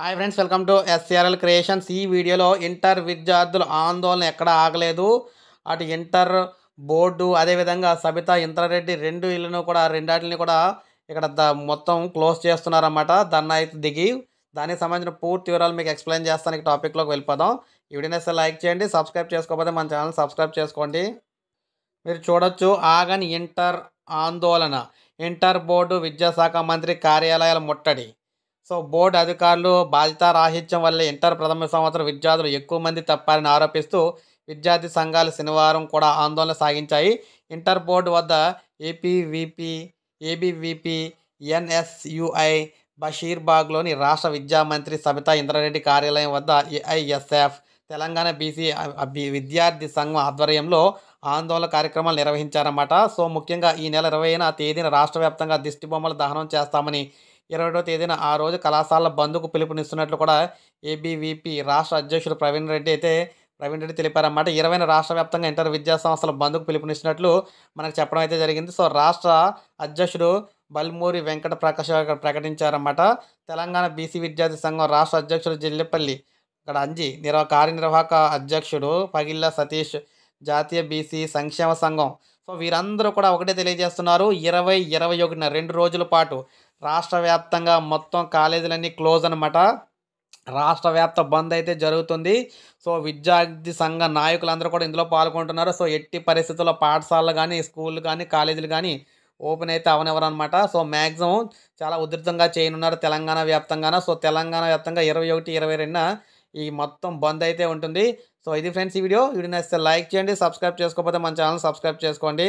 hi friends welcome to SRL creations ఈ వీడియోలో inter విద్యార్థుల ఆందోళన ఎక్కడ ఆగలేదు అటు ఇంటర్ బోర్డు అదేవిధంగా సబిత ఇంద్రారెడ్డి రెండు ఇళ్ళను కూడా రెండాటిని కూడా ఇక్కడ మొత్తం క్లోజ్ చేస్తున్నారన్నమాట దాన్ని అయితే దిగి దానికి సంబంధించిన పూర్తి వివరాలు మీకు ఎక్స్ప్లెయిన్ చేస్తాను ఈ టాపిక్లోకి వెళ్ళిపోదాం ఈ వీడియోని లైక్ చేయండి సబ్స్క్రైబ్ చేసుకోకపోతే మన ఛానల్ సబ్స్క్రైబ్ చేసుకోండి మీరు చూడొచ్చు ఆగని ఇంటర్ ఆందోళన ఇంటర్ బోర్డు విద్యాశాఖ మంత్రి కార్యాలయాల ముట్టడి సో బోర్డు అధికారులు బాధ్యతా రాహిత్యం వల్ల ఇంటర్ ప్రథమ సంవత్సరం విద్యార్థులు ఎక్కువ మంది తప్పారని ఆరోపిస్తూ విద్యార్థి సంఘాలు శనివారం కూడా ఆందోళన సాగించాయి ఇంటర్ బోర్డు వద్ద ఏపీవీపీ ఏబీవీపీ ఎన్ఎస్యుఐ బషీర్బాగ్లోని రాష్ట్ర విద్యామంత్రి సబితా ఇంద్రారెడ్డి కార్యాలయం వద్ద ఏఐఎస్ఎఫ్ తెలంగాణ బీసీ విద్యార్థి సంఘం ఆధ్వర్యంలో ఆందోళన కార్యక్రమాలు నిర్వహించారన్నమాట సో ముఖ్యంగా ఈ నెల ఇరవైన తేదీన రాష్ట్ర వ్యాప్తంగా దిష్టిబొమ్మలు దహనం చేస్తామని ఇరవై తేదీన ఆ రోజు కళాశాల బంద్కు పిలుపునిస్తున్నట్లు కూడా ఏబీవీపీ రాష్ట్ర అధ్యక్షుడు ప్రవీణ్ రెడ్డి అయితే ప్రవీణ్ రెడ్డి తెలిపారన్నమాట ఇరవై రాష్ట్ర వ్యాప్తంగా ఇంటర్ విద్యా సంస్థల బంద్కు పిలుపునిస్తున్నట్లు మనకు చెప్పడం అయితే జరిగింది సో రాష్ట్ర అధ్యక్షుడు బల్మూరి వెంకట ప్రకాష్ ప్రకటించారన్నమాట తెలంగాణ బీసీ విద్యార్థి సంఘం రాష్ట్ర అధ్యక్షుడు జిల్లెపల్లి ఇక్కడ అంజి నిర్వ కార్యనిర్వాహక అధ్యక్షుడు పగిళ్ళ సతీష్ జాతీయ బీసీ సంక్షేమ సంఘం సో వీరందరూ కూడా ఒకటే తెలియజేస్తున్నారు ఇరవై ఇరవై ఒకటిన రెండు రోజుల పాటు రాష్ట్ర వ్యాప్తంగా మొత్తం కాలేజీలన్నీ క్లోజ్ అనమాట రాష్ట్ర వ్యాప్త బంద్ అయితే జరుగుతుంది సో విద్యార్థి సంఘ నాయకులందరూ కూడా ఇందులో పాల్గొంటున్నారు సో ఎట్టి పరిస్థితుల్లో పాఠశాలలు కానీ స్కూళ్ళు కానీ కాలేజీలు కానీ ఓపెన్ అయితే అవనివ్వరు అనమాట సో మ్యాక్సిమం చాలా ఉధృతంగా చేయనున్నారు తెలంగాణ వ్యాప్తంగాన సో తెలంగాణ వ్యాప్తంగా ఇరవై ఒకటి ఇరవై రెండున ఈ మొత్తం బంద్ అయితే ఉంటుంది సో ఇది ఫ్రెండ్స్ ఈ వీడియో వీడియో నచ్చితే లైక్ చేయండి సబ్స్క్రైబ్ చేసుకోకపోతే మన ఛానల్ సబ్స్క్రైబ్ చేసుకోండి